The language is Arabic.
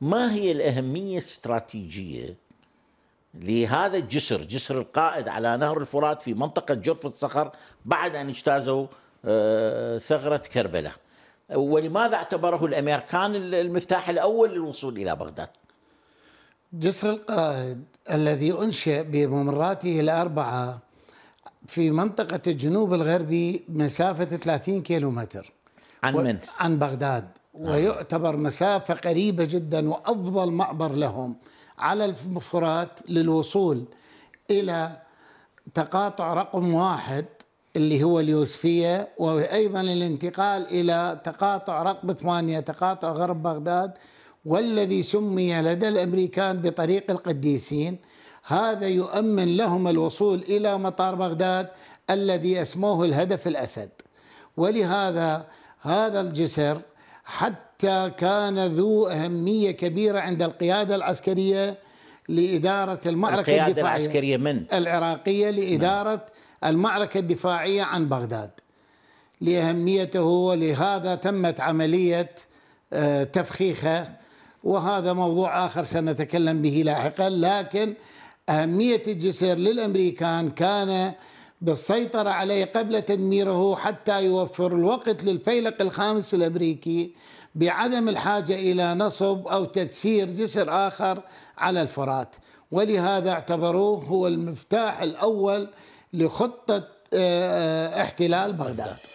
ما هي الأهمية الاستراتيجية لهذا الجسر جسر القائد على نهر الفرات في منطقة جرف الصخر بعد أن اجتازوا آه، ثغرة كربلاء ولماذا اعتبره الأمريكان المفتاح الأول للوصول إلى بغداد جسر القائد الذي أنشئ بممراته الأربعة في منطقة الجنوب الغربي مسافة 30 كيلومتر عن من؟ عن بغداد نعم. ويعتبر مسافة قريبة جدا وأفضل معبر لهم على الفرات للوصول إلى تقاطع رقم واحد اللي هو اليوسفية وأيضا الانتقال إلى تقاطع رقم ثمانية تقاطع غرب بغداد والذي سمي لدى الأمريكان بطريق القديسين هذا يؤمن لهم الوصول إلى مطار بغداد الذي أسموه الهدف الأسد ولهذا هذا الجسر حتى كان ذو أهمية كبيرة عند القيادة العسكرية لإدارة المعركة القيادة الدفاعية العسكرية من؟ العراقية لإدارة من؟ المعركة الدفاعية عن بغداد لأهميته ولهذا تمت عملية آه، تفخيخه وهذا موضوع آخر سنتكلم به لاحقا لكن أهمية الجسر للأمريكان كان بالسيطرة عليه قبل تدميره حتى يوفر الوقت للفيلق الخامس الأمريكي بعدم الحاجة إلى نصب أو تدسير جسر آخر على الفرات ولهذا اعتبروه هو المفتاح الأول لخطة آه، احتلال بغداد